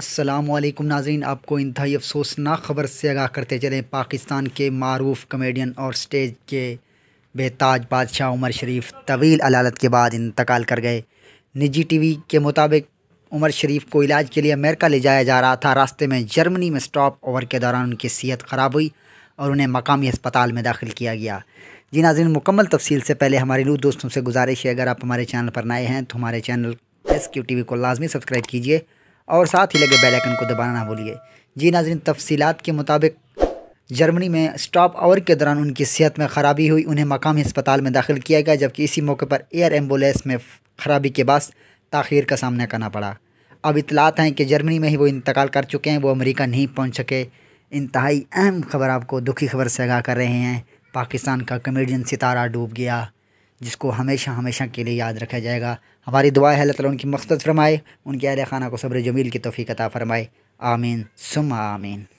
असलम नाजरीन आपको इंतहाई अफसोसनाक ख़बर से आगाह करते चलें पाकिस्तान के मरूफ कमेडियन और स्टेज के बेताज बादशाह उमर शरीफ तवील अलालत के बाद इंतकाल कर गए निजी टीवी के मुताबिक उमर शरीफ को इलाज के लिए अमेरिका ले जाया जा रहा था रास्ते में जर्मनी में स्टॉप ओवर के दौरान उनकी सेहत ख़राब हुई और उन्हें मकामी अस्पताल में दाखिल किया गया जी नाजिन मुकम्मल तफसील से पहले हमारे नू दोस्तों से गुजारिश है अगर आप हमारे चैनल पर नए हैं तो हमारे channel S Q T V को लाजमी सब्सक्राइब कीजिए और साथ ही लगे आइकन को दबाना ना भूलिए जी नाजरीन तफसीत के मुताबिक जर्मनी में स्टॉप आवर के दौरान उनकी सेहत में ख़राबी हुई उन्हें मकामी अस्पताल में दाखिल किया गया जबकि इसी मौके पर एयर एम्बुलेंस में ख़राबी के बाद तखीर का सामना करना पड़ा अब इतलात हैं कि जर्मनी में ही वो इंतकाल कर चुके हैं वो अमरीका नहीं पहुँच सके इंतहाई अहम खबर आपको दुखी खबर से आगाह कर रहे हैं पाकिस्तान का कमेडियन सितारा डूब गया जिसको हमेशा हमेशा के लिए याद रखा जाएगा हमारी दुआ है अल्लाह उनकी मकसद फरमाए उनके अहल खाना को सब्र जमील की तोफ़ी कता फरमाए आमीन सुम आमीन